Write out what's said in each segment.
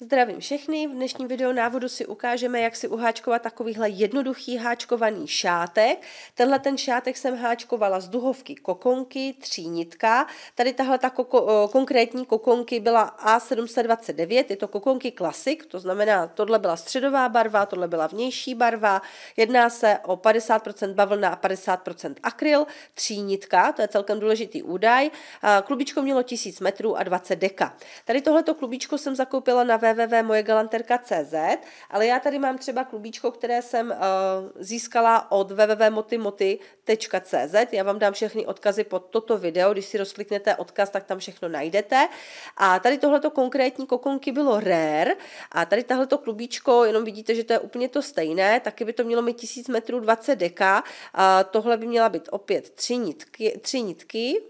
Zdravím všechny, v dnešním návodu si ukážeme, jak si uháčkovat takovýhle jednoduchý háčkovaný šátek. Tenhle ten šátek jsem háčkovala z duhovky kokonky, třínitka. Tady tahle ta koko, eh, konkrétní kokonky byla A729, je to kokonky klasik, to znamená, tohle byla středová barva, tohle byla vnější barva. Jedná se o 50% bavlna a 50% akryl, třínitka, to je celkem důležitý údaj. Eh, klubičko mělo 1000 metrů a 20 deka. Tady tohleto klubičko jsem zakoupila na www.mojegalanterka.cz, ale já tady mám třeba klubíčko, které jsem uh, získala od www.motymoty.cz. Já vám dám všechny odkazy pod toto video, když si rozkliknete odkaz, tak tam všechno najdete. A tady tohleto konkrétní kokonky bylo rare a tady tahleto klubíčko, jenom vidíte, že to je úplně to stejné, taky by to mělo mít 1000 metrů 20 deka. Uh, tohle by měla být opět tři nitky, tři nitky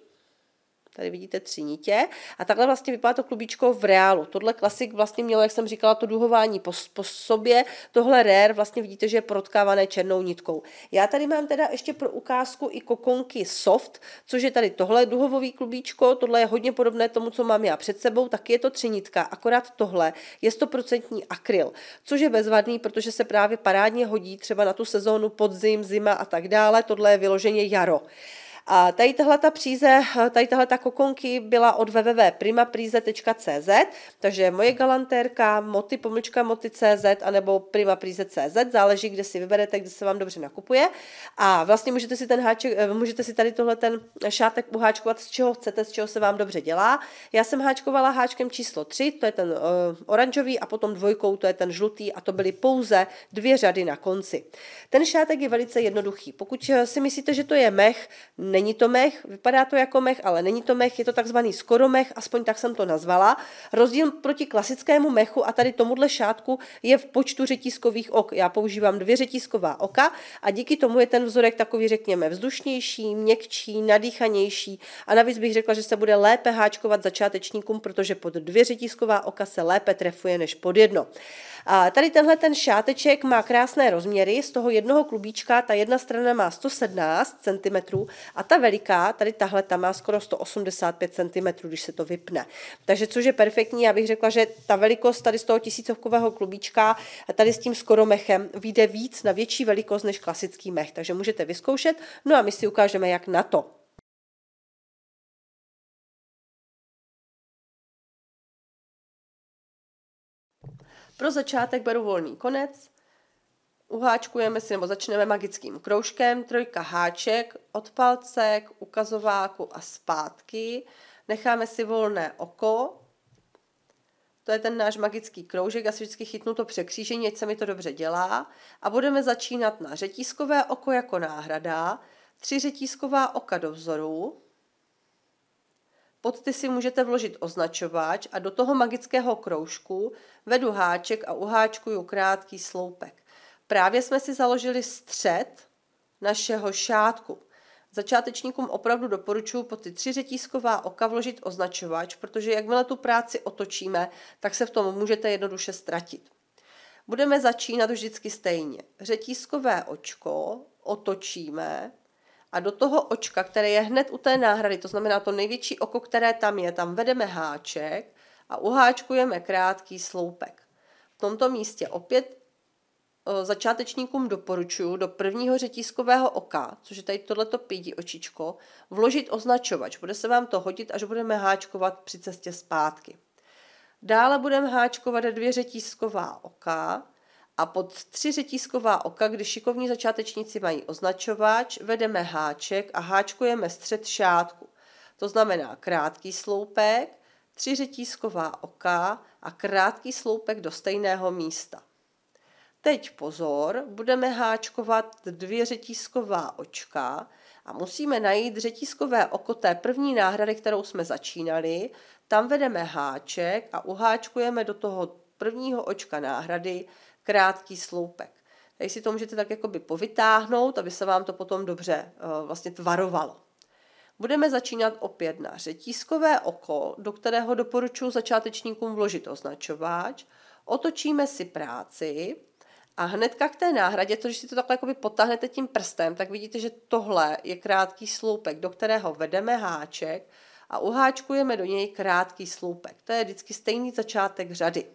Tady vidíte tři nitě. A takhle vlastně vypadá to klubíčko v reálu. Tohle klasik vlastně mělo, jak jsem říkala, to duhování po, po sobě. Tohle rare vlastně vidíte, že je protkávané černou nitkou. Já tady mám teda ještě pro ukázku i kokonky soft, což je tady tohle duhovový klubíčko. Tohle je hodně podobné tomu, co mám já před sebou. Taky je to tři nitka, akorát tohle je 100% akryl, což je bezvadný, protože se právě parádně hodí třeba na tu sezónu podzim, zima a tak dále. Tohle je vyloženě jaro. A tady tahle ta příze, tady tahle ta kokonky byla od www.primapríze.cz, takže moje galantérka, moty, pomlčka, moty.cz, anebo primapríze.cz, záleží, kde si vyberete, kde se vám dobře nakupuje. A vlastně můžete si ten háček, eh, můžete si tady tohle ten šátek uháčkovat z čeho chcete, z čeho se vám dobře dělá. Já jsem háčkovala háčkem číslo 3, to je ten uh, oranžový a potom dvojkou, to je ten žlutý a to byly pouze dvě řady na konci. Ten šátek je velice jednoduchý. Pokud eh, si myslíte, že to je mech, Není to mech, vypadá to jako mech, ale není to mech, je to takzvaný skoro mech, aspoň tak jsem to nazvala. Rozdíl proti klasickému mechu a tady tomuhle šátku je v počtu řetiskových ok. Já používám dvě řetisková oka a díky tomu je ten vzorek takový, řekněme, vzdušnější, měkčí, nadýchanější a navíc bych řekla, že se bude lépe háčkovat začátečníkům, protože pod dvě řetisková oka se lépe trefuje než pod jedno. A tady tenhle ten šáteček má krásné rozměry, z toho jednoho klubíčka ta jedna strana má 117 cm a ta veliká, tady tahle, ta má skoro 185 cm, když se to vypne. Takže což je perfektní, já bych řekla, že ta velikost tady z toho tisícovkového klubíčka, tady s tím skoro mechem, vyjde víc na větší velikost než klasický mech. Takže můžete vyzkoušet, no a my si ukážeme, jak na to. Pro začátek beru volný konec, uháčkujeme si nebo začneme magickým kroužkem, trojka háček od k ukazováku a zpátky. Necháme si volné oko, to je ten náš magický kroužek, já si vždycky chytnu to překřížení, ať se mi to dobře dělá. A budeme začínat na řetízkové oko jako náhrada, tři řetízková oka do vzoru, pod ty si můžete vložit označovač a do toho magického kroužku vedu háček a uháčkuju krátký sloupek. Právě jsme si založili střed našeho šátku. Začátečníkům opravdu doporučuji po ty tři řetízková oka vložit označovač, protože jakmile tu práci otočíme, tak se v tom můžete jednoduše ztratit. Budeme začínat vždycky stejně. Řetízkové očko otočíme a do toho očka, které je hned u té náhrady, to znamená to největší oko, které tam je, tam vedeme háček a uháčkujeme krátký sloupek. V tomto místě opět začátečníkům doporučuji do prvního řetízkového oka, což je tady tohleto pídí očičko, vložit označovač. Bude se vám to hodit, až budeme háčkovat při cestě zpátky. Dále budeme háčkovat dvě řetízková oka a pod tři řetízková oka, když šikovní začátečníci mají označovač, vedeme háček a háčkujeme střed šátku. To znamená krátký sloupek, tři řetízková oka a krátký sloupek do stejného místa. Teď pozor, budeme háčkovat dvě řetízková očka a musíme najít řetízkové oko té první náhrady, kterou jsme začínali. Tam vedeme háček a uháčkujeme do toho prvního očka náhrady krátký sloupek. Tady si to můžete tak jakoby povytáhnout, aby se vám to potom dobře eh, vlastně tvarovalo. Budeme začínat opět na řetízkové oko, do kterého doporučuji začátečníkům vložit označováč. Otočíme si práci a hnedka k té náhradě, to, když si to takhle potáhnete tím prstem, tak vidíte, že tohle je krátký sloupek, do kterého vedeme háček a uháčkujeme do něj krátký sloupek. To je vždycky stejný začátek řady.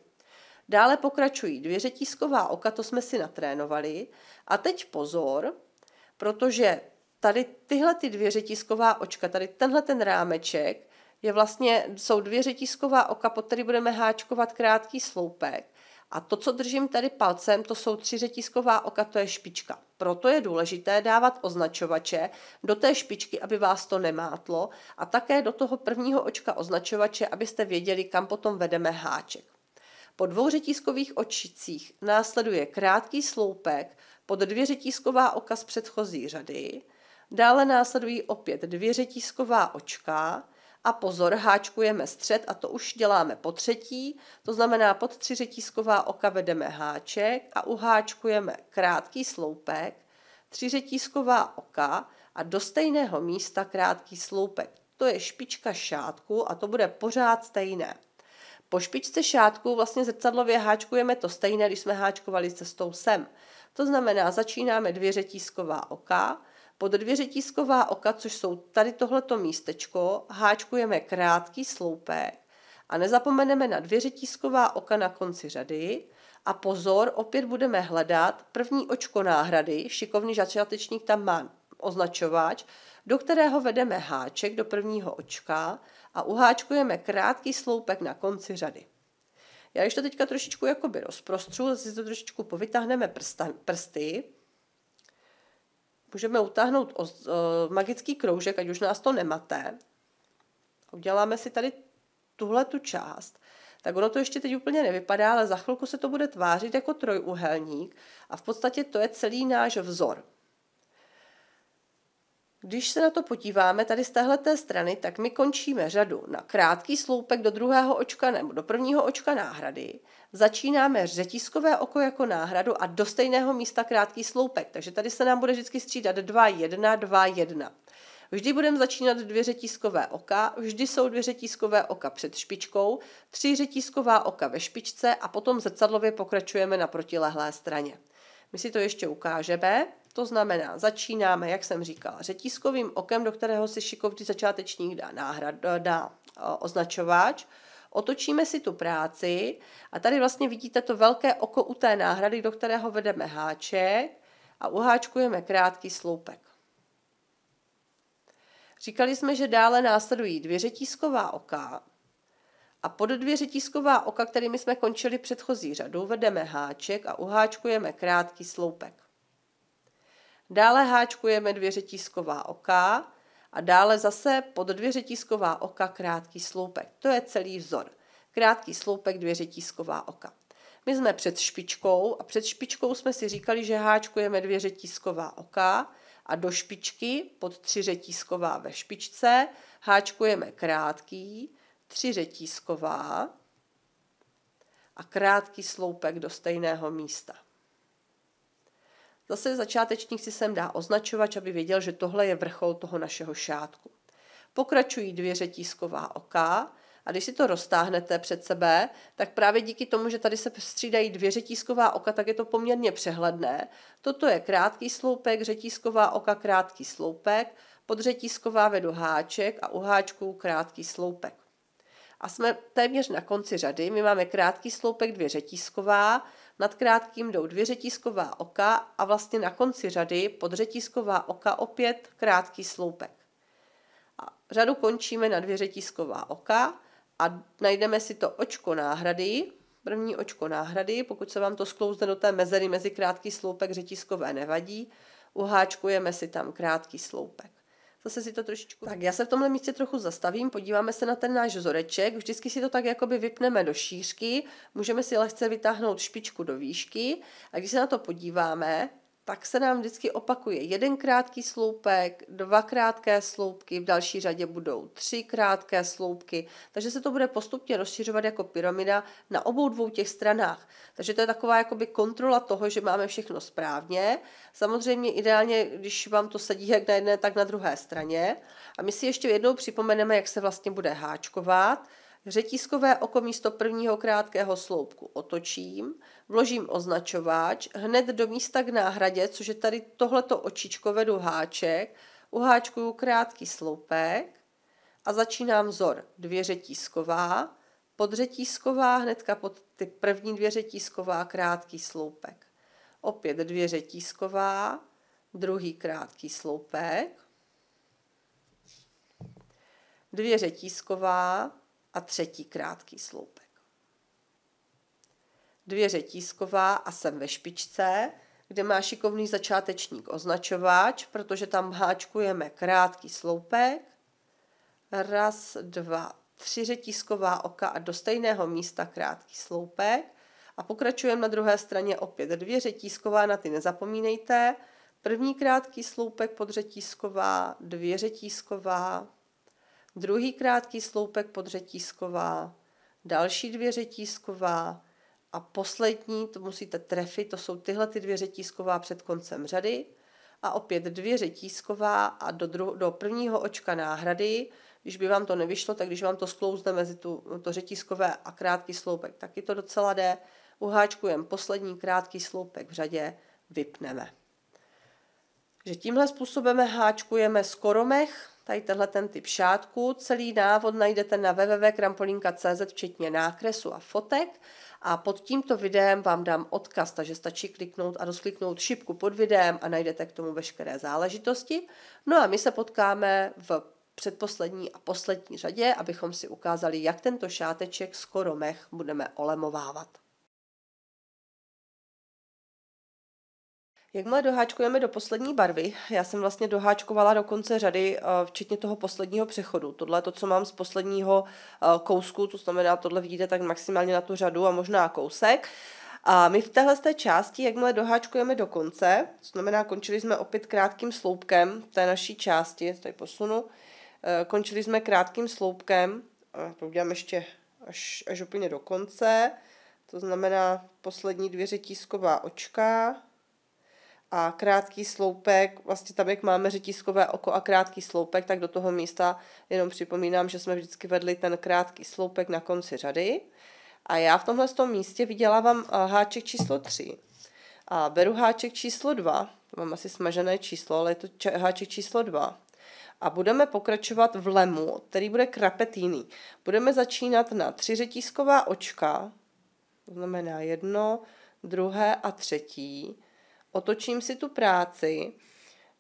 Dále pokračují dvě řetízková oka, to jsme si natrénovali. A teď pozor, protože tady tyhle ty dvě řetízková očka, tady tenhle ten rámeček, je vlastně, jsou dvě řetízková oka, pod který budeme háčkovat krátký sloupek. A to, co držím tady palcem, to jsou tři řetisková oka, to je špička. Proto je důležité dávat označovače do té špičky, aby vás to nemátlo a také do toho prvního očka označovače, abyste věděli, kam potom vedeme háček. Po dvou řetiskových očicích následuje krátký sloupek pod dvě řetisková oka z předchozí řady, dále následují opět dvě řetisková očka, a pozor, háčkujeme střed a to už děláme po třetí, to znamená pod tři řetízková oka vedeme háček a uháčkujeme krátký sloupek, tři řetízková oka a do stejného místa krátký sloupek. To je špička šátku a to bude pořád stejné. Po špičce šátku vlastně zrcadlově háčkujeme to stejné, když jsme háčkovali cestou sem. To znamená, začínáme dvě řetízková oka, Pododvěřetísková oka, což jsou tady tohleto místečko, háčkujeme krátký sloupek a nezapomeneme na dvě řetízková oka na konci řady a pozor, opět budeme hledat první očko náhrady, šikovný začátečník tam má označovač, do kterého vedeme háček do prvního očka a uháčkujeme krátký sloupek na konci řady. Já když to teďka trošičku jakoby rozprostřu, zase to trošičku povytáhneme prsta, prsty, můžeme utáhnout o, o, magický kroužek, ať už nás to nemáte. Uděláme si tady tuhle tu část. Tak ono to ještě teď úplně nevypadá, ale za chvilku se to bude tvářit jako trojuhelník a v podstatě to je celý náš vzor. Když se na to podíváme tady z téhleté strany, tak my končíme řadu na krátký sloupek do druhého očka nebo do prvního očka náhrady. Začínáme řetiskové oko jako náhradu a do stejného místa krátký sloupek. Takže tady se nám bude vždycky střídat 2, 1, 2, 1. Vždy budeme začínat dvě řetiskové oka, vždy jsou dvě řetiskové oka před špičkou, tři řetízková oka ve špičce a potom zrcadlově pokračujeme na protilehlé straně. My si to ještě ukážeme. To znamená, začínáme, jak jsem říkala, řetízkovým okem, do kterého si šikovný začátečník dá, náhrad, eh, dá eh, označováč, otočíme si tu práci a tady vlastně vidíte to velké oko u té náhrady, do kterého vedeme háček a uháčkujeme krátký sloupek. Říkali jsme, že dále následují dvě řetízková oka a pod dvě řetízková oka, kterými jsme končili předchozí řadu, vedeme háček a uháčkujeme krátký sloupek. Dále háčkujeme dvě řetízková oka a dále zase pod dvě řetízková oka krátký sloupek. To je celý vzor. Krátký sloupek, dvě řetízková oka. My jsme před špičkou a před špičkou jsme si říkali, že háčkujeme dvě řetízková oka a do špičky pod tři řetízková ve špičce háčkujeme krátký, tři řetízková a krátký sloupek do stejného místa. Zase začátečník si sem dá označovač, aby věděl, že tohle je vrchol toho našeho šátku. Pokračují dvě řetízková oka, a když si to roztáhnete před sebe, tak právě díky tomu, že tady se střídají dvě řetízková oka, tak je to poměrně přehledné. Toto je krátký sloupek, řetízková oka, krátký sloupek, pod řetízková vedu háček a u háčku krátký sloupek. A jsme téměř na konci řady. My máme krátký sloupek, dvě řetízková, nad krátkým jdou dvě řetisková oka a vlastně na konci řady pod řetisková oka opět krátký sloupek. A řadu končíme na dvě řetisková oka a najdeme si to očko náhrady, první očko náhrady, pokud se vám to sklouzne do té mezery mezi krátký sloupek řetízkové nevadí, uháčkujeme si tam krátký sloupek zase si to trošičku... Tak já se v tomhle místě trochu zastavím, podíváme se na ten náš vzoreček, vždycky si to tak jakoby vypneme do šířky, můžeme si lehce vytáhnout špičku do výšky a když se na to podíváme, tak se nám vždycky opakuje jeden krátký sloupek, dva krátké sloupky, v další řadě budou tři krátké sloupky, takže se to bude postupně rozšiřovat jako pyramida na obou dvou těch stranách. Takže to je taková jakoby kontrola toho, že máme všechno správně. Samozřejmě ideálně, když vám to sedí jak na jedné, tak na druhé straně. A my si ještě jednou připomeneme, jak se vlastně bude háčkovat, Řetízkové oko místo prvního krátkého sloupku otočím, vložím označováč hned do místa k náhradě, což je tady tohleto očičko, vedu háček, uháčkuju krátký sloupek a začínám vzor. Dvě řetízková, podřetízková, hnedka pod ty první dvě řetízková, krátký sloupek. Opět dvě řetízková, druhý krátký sloupek, dvě řetízková, a třetí krátký sloupek. Dvě řetízková a jsem ve špičce, kde má šikovný začátečník označováč, protože tam háčkujeme krátký sloupek. Raz, dva, tři řetízková oka a do stejného místa krátký sloupek. A pokračujeme na druhé straně opět dvě řetízková, na ty nezapomínejte. První krátký sloupek pod řetízková, dvě řetízková, druhý krátký sloupek podřetísková, další dvě řetísková a poslední, to musíte trefit, to jsou tyhle ty dvě řetísková před koncem řady a opět dvě řetísková a do, dru- do prvního očka náhrady, když by vám to nevyšlo, tak když vám to sklouzne mezi tu, to řetískové a krátký sloupek, taky to docela jde, uháčkujeme poslední krátký sloupek v řadě, vypneme. Že tímhle způsobem háčkujeme skoromech, tady tenhle ten typ šátku. Celý návod najdete na www.krampolinka.cz včetně nákresu a fotek a pod tímto videem vám dám odkaz, takže stačí kliknout a rozkliknout šipku pod videem a najdete k tomu veškeré záležitosti. No a my se potkáme v předposlední a poslední řadě, abychom si ukázali, jak tento šáteček skoro mech budeme olemovávat. Jakmile doháčkujeme do poslední barvy, já jsem vlastně doháčkovala do konce řady, eh, včetně toho posledního přechodu. Tohle je to, co mám z posledního eh, kousku, to znamená, tohle vidíte tak maximálně na tu řadu a možná kousek. A my v téhle té části, jakmile doháčkujeme do konce, to znamená, končili jsme opět krátkým sloupkem té naší části, tady posunu, eh, končili jsme krátkým sloupkem, a to udělám ještě až, až úplně do konce, to znamená poslední dvě řetízková očka, a krátký sloupek, vlastně tam, jak máme řetiskové oko a krátký sloupek, tak do toho místa jenom připomínám, že jsme vždycky vedli ten krátký sloupek na konci řady. A já v tomhle tom místě vydělávám eh, háček číslo 3. A beru háček číslo 2, mám asi smažené číslo, ale je to č- háček číslo 2. A budeme pokračovat v lemu, který bude krapetýný. Budeme začínat na tři řetízková očka, to znamená jedno, druhé a třetí otočím si tu práci,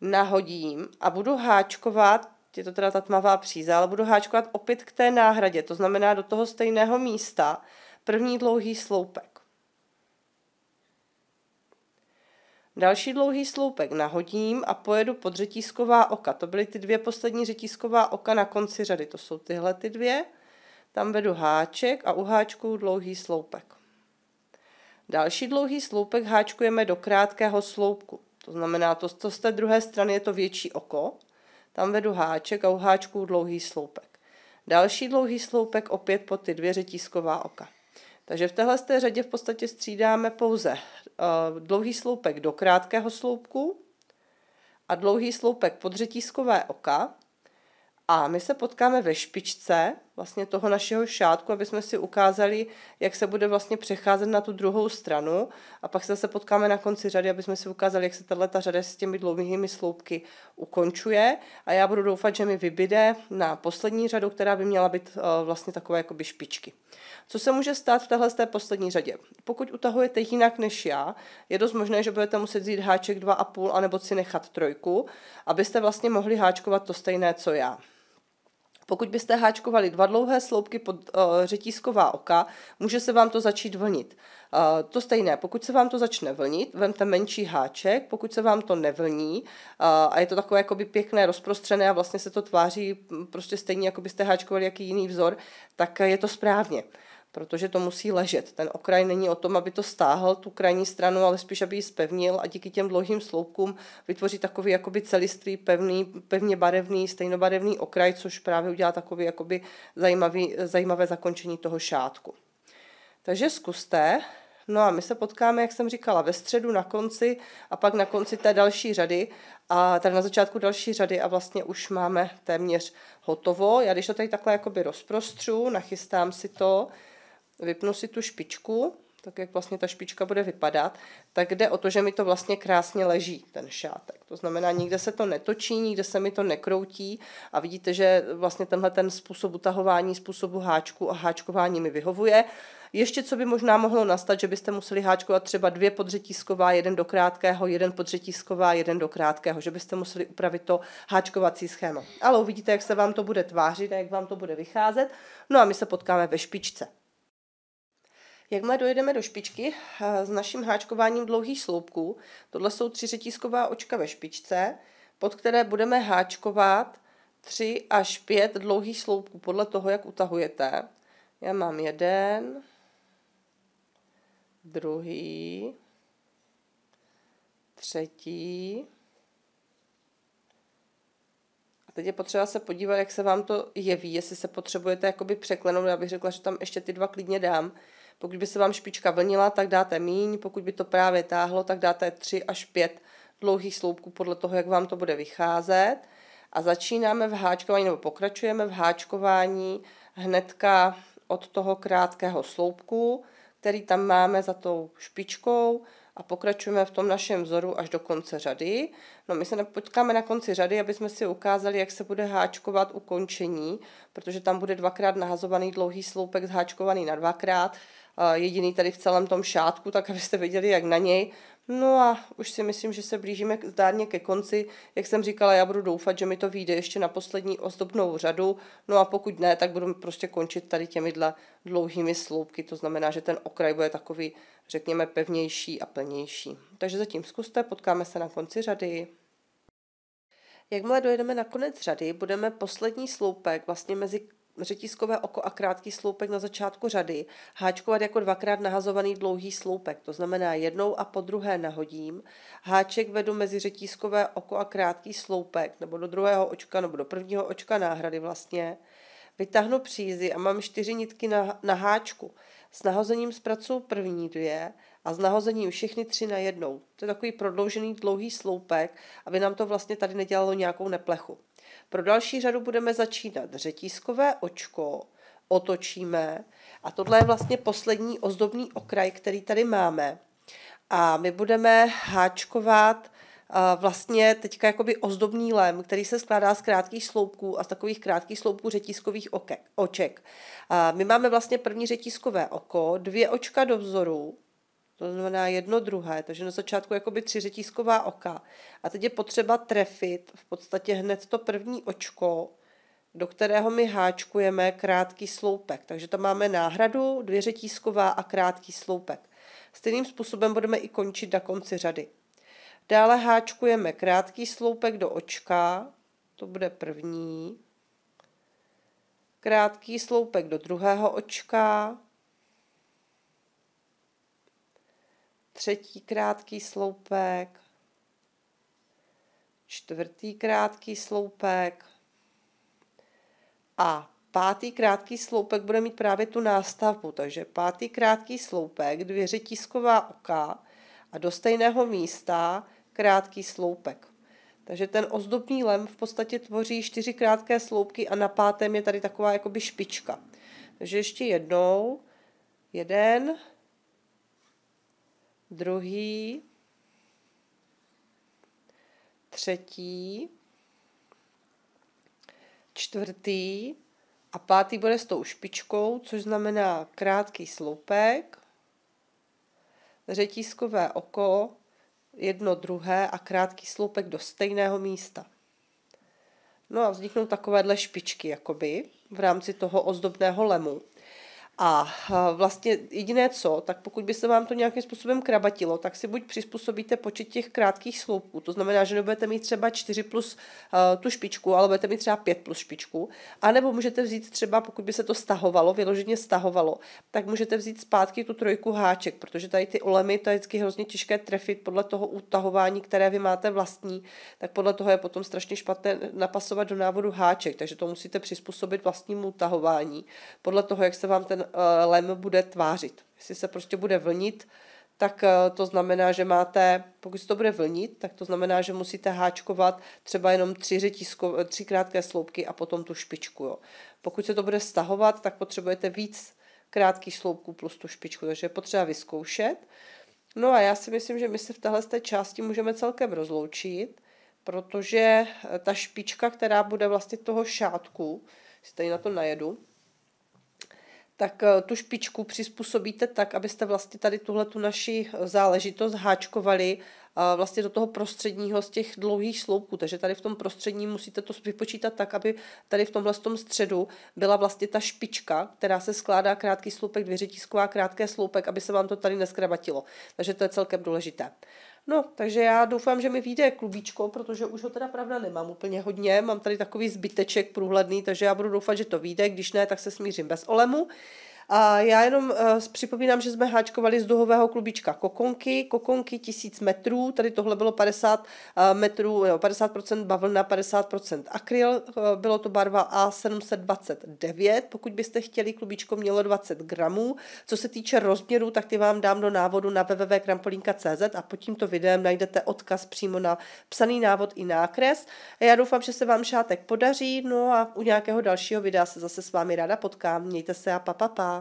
nahodím a budu háčkovat, je to teda ta tmavá příza, ale budu háčkovat opět k té náhradě, to znamená do toho stejného místa, první dlouhý sloupek. Další dlouhý sloupek nahodím a pojedu pod řetízková oka. To byly ty dvě poslední řetízková oka na konci řady, to jsou tyhle ty dvě. Tam vedu háček a uháčkuju dlouhý sloupek. Další dlouhý sloupek háčkujeme do krátkého sloupku. To znamená, to, to z té druhé strany je to větší oko, tam vedu háček a u háčku dlouhý sloupek. Další dlouhý sloupek opět po ty dvě řetízková oka. Takže v téhle té řadě v podstatě střídáme pouze uh, dlouhý sloupek do krátkého sloupku a dlouhý sloupek pod řetízkové oka. A my se potkáme ve špičce vlastně toho našeho šátku, aby jsme si ukázali, jak se bude vlastně přecházet na tu druhou stranu a pak se zase potkáme na konci řady, aby jsme si ukázali, jak se tahle ta řada s těmi dlouhými sloupky ukončuje a já budu doufat, že mi vybide na poslední řadu, která by měla být eh, vlastně takové by špičky. Co se může stát v téhle té poslední řadě? Pokud utahujete jinak než já, je dost možné, že budete muset vzít háček 2,5 anebo si nechat trojku, abyste vlastně mohli háčkovat to stejné, co já. Pokud byste háčkovali dva dlouhé sloupky pod uh, řetízková oka, může se vám to začít vlnit. Uh, to stejné, pokud se vám to začne vlnit, vemte menší háček, pokud se vám to nevlní uh, a je to takové jakoby pěkné, rozprostřené a vlastně se to tváří prostě stejně, jako byste háčkovali jaký jiný vzor, tak je to správně. Uh, protože to musí ležet. Ten okraj není o tom, aby to stáhl tu krajní stranu, ale spíš, aby ji spevnil a díky těm dlouhým sloupkům vytvoří takový jakoby celistvý, pevný, pevně barevný, stejnobarevný okraj, což právě udělá takový jakoby zajímavý, zajímavé zakončení toho šátku. Takže zkuste. No a my se potkáme, jak jsem říkala, ve středu na konci a pak na konci té další řady a tady na začátku další řady a vlastně už máme téměř hotovo. Já když to tady takhle jakoby rozprostřu, nachystám si to, vypnu si tu špičku, tak jak vlastně ta špička bude vypadat, tak jde o to, že mi to vlastně krásně leží, ten šátek. To znamená, nikde se to netočí, nikde se mi to nekroutí a vidíte, že vlastně tenhle ten způsob utahování, způsobu háčku a háčkování mi vyhovuje. Ještě co by možná mohlo nastat, že byste museli háčkovat třeba dvě podřetisková, jeden do krátkého, jeden podřetisková, jeden do krátkého, že byste museli upravit to háčkovací schéma. Ale uvidíte, jak se vám to bude tvářit a jak vám to bude vycházet. No a my se potkáme ve špičce. Jakmile dojedeme do špičky eh, s naším háčkováním dlouhých sloupků, tohle jsou tři řetízková očka ve špičce, pod které budeme háčkovat 3 až 5 dlouhých sloupků podle toho, jak utahujete. Já mám jeden, druhý, třetí. A teď je potřeba se podívat, jak se vám to jeví, jestli se potřebujete jakoby překlenout. Já bych řekla, že tam ještě ty dva klidně dám, pokud by se vám špička vlnila, tak dáte míň, pokud by to právě táhlo, tak dáte 3 až 5 dlouhých sloupků podle toho, jak vám to bude vycházet. A začínáme v háčkování, nebo pokračujeme v háčkování hnedka od toho krátkého sloupku, který tam máme za tou špičkou a pokračujeme v tom našem vzoru až do konce řady. No my se počkáme na konci řady, aby jsme si ukázali, jak se bude háčkovat ukončení, protože tam bude dvakrát nahazovaný dlouhý sloupek zháčkovaný na dvakrát, jediný tady v celém tom šátku, tak abyste věděli, jak na něj. No a už si myslím, že se blížíme k, zdárně ke konci. Jak jsem říkala, já budu doufat, že mi to vyjde ještě na poslední ozdobnou řadu. No a pokud ne, tak budu prostě končit tady těmi dlouhými sloupky. To znamená, že ten okraj bude takový, řekněme, pevnější a plnější. Takže zatím zkuste, potkáme se na konci řady. Jakmile dojedeme na konec řady, budeme poslední sloupek vlastně mezi řetízkové oko a krátký sloupek na začátku řady, háčkovat jako dvakrát nahazovaný dlouhý sloupek, to znamená jednou a po druhé nahodím, háček vedu mezi řetízkové oko a krátký sloupek, nebo do druhého očka, nebo do prvního očka náhrady vlastně, vytáhnu přízy a mám čtyři nitky na, na háčku. S nahozením zpracuju první dvě a s nahozením všechny tři na jednou. To je takový prodloužený dlouhý sloupek, aby nám to vlastně tady nedělalo nějakou neplechu. Pro další řadu budeme začínat řetízkové očko, otočíme a tohle je vlastně poslední ozdobný okraj, který tady máme. A my budeme háčkovat eh, vlastně teďka jakoby ozdobný lem, který se skládá z krátkých sloupků a z takových krátkých sloupků řetízkových oček. A my máme vlastně první řetízkové oko, dvě očka do vzoru to znamená jedno druhé, takže na začátku jakoby tři řetízková oka. A teď je potřeba trefit v podstatě hned to první očko, do kterého my háčkujeme krátký sloupek. Takže tam máme náhradu, dvě řetízková a krátký sloupek. Stejným způsobem budeme i končit na konci řady. Dále háčkujeme krátký sloupek do očka, to bude první, krátký sloupek do druhého očka, třetí krátký sloupek, čtvrtý krátký sloupek a pátý krátký sloupek bude mít právě tu nástavbu. Takže pátý krátký sloupek, dvě řetízková oka a do stejného místa krátký sloupek. Takže ten ozdobný lem v podstatě tvoří čtyři krátké sloupky a na pátém je tady taková jakoby špička. Takže ještě jednou. Jeden, druhý, třetí, čtvrtý a pátý bude s tou špičkou, což znamená krátký sloupek, řetízkové oko, jedno druhé a krátký sloupek do stejného místa. No a vzniknou takovéhle špičky, jakoby, v rámci toho ozdobného lemu. A vlastně jediné co, tak pokud by se vám to nějakým způsobem krabatilo, tak si buď přizpůsobíte počet těch krátkých sloupků, to znamená, že nebudete mít třeba 4 plus uh, tu špičku, ale budete mít třeba 5 plus špičku, anebo můžete vzít třeba, pokud by se to stahovalo, vyloženě stahovalo, tak můžete vzít zpátky tu trojku háček, protože tady ty olemy, to je vždycky hrozně těžké trefit podle toho utahování, které vy máte vlastní, tak podle toho je potom strašně špatné napasovat do návodu háček, takže to musíte přizpůsobit vlastnímu utahování, podle toho, jak se vám ten Eh, lem bude tvářit. Jestli se prostě bude vlnit, tak eh, to znamená, že máte, pokud se to bude vlnit, tak to znamená, že musíte háčkovat třeba jenom tři, řetisko, eh, tři krátké sloupky a potom tu špičku. Jo. Pokud se to bude stahovat, tak potřebujete víc krátkých sloupků plus tu špičku, takže je potřeba vyzkoušet. No a já si myslím, že my se v téhle té části můžeme celkem rozloučit, protože ta špička, která bude vlastně toho šátku, si tady na to najedu, tak eh, tu špičku přizpůsobíte tak, abyste vlastně tady tuhle tu naši eh, záležitost háčkovali eh, vlastně do toho prostředního z těch dlouhých sloupků. Takže tady v tom prostředním musíte to vypočítat tak, aby tady v tomhle tom středu byla vlastně ta špička, která se skládá krátký sloupek, dvě řetízková, krátké sloupek, aby se vám to tady neskrabatilo. Takže to je celkem důležité. No, takže já doufám, že mi vyjde klubíčko, protože už ho teda pravda nemám úplně hodně, mám tady takový zbyteček průhledný, takže já budu doufat, že to vyjde, když ne, tak se smířím bez olemu. A já jenom eh, připomínám, že jsme háčkovali z duhového klubička kokonky, kokonky tisíc metrů, tady tohle bylo 50 eh, metrů, jo, 50% bavlna, 50% akryl, eh, bylo to barva A729, pokud byste chtěli, klubičko mělo 20 gramů. Co se týče rozměru, tak ty vám dám do návodu na www.krampolinka.cz a pod tímto videem najdete odkaz přímo na psaný návod i nákres. A já doufám, že se vám šátek podaří, no a u nějakého dalšího videa se zase s vámi ráda potkám. Mějte se a pa, pa, pa.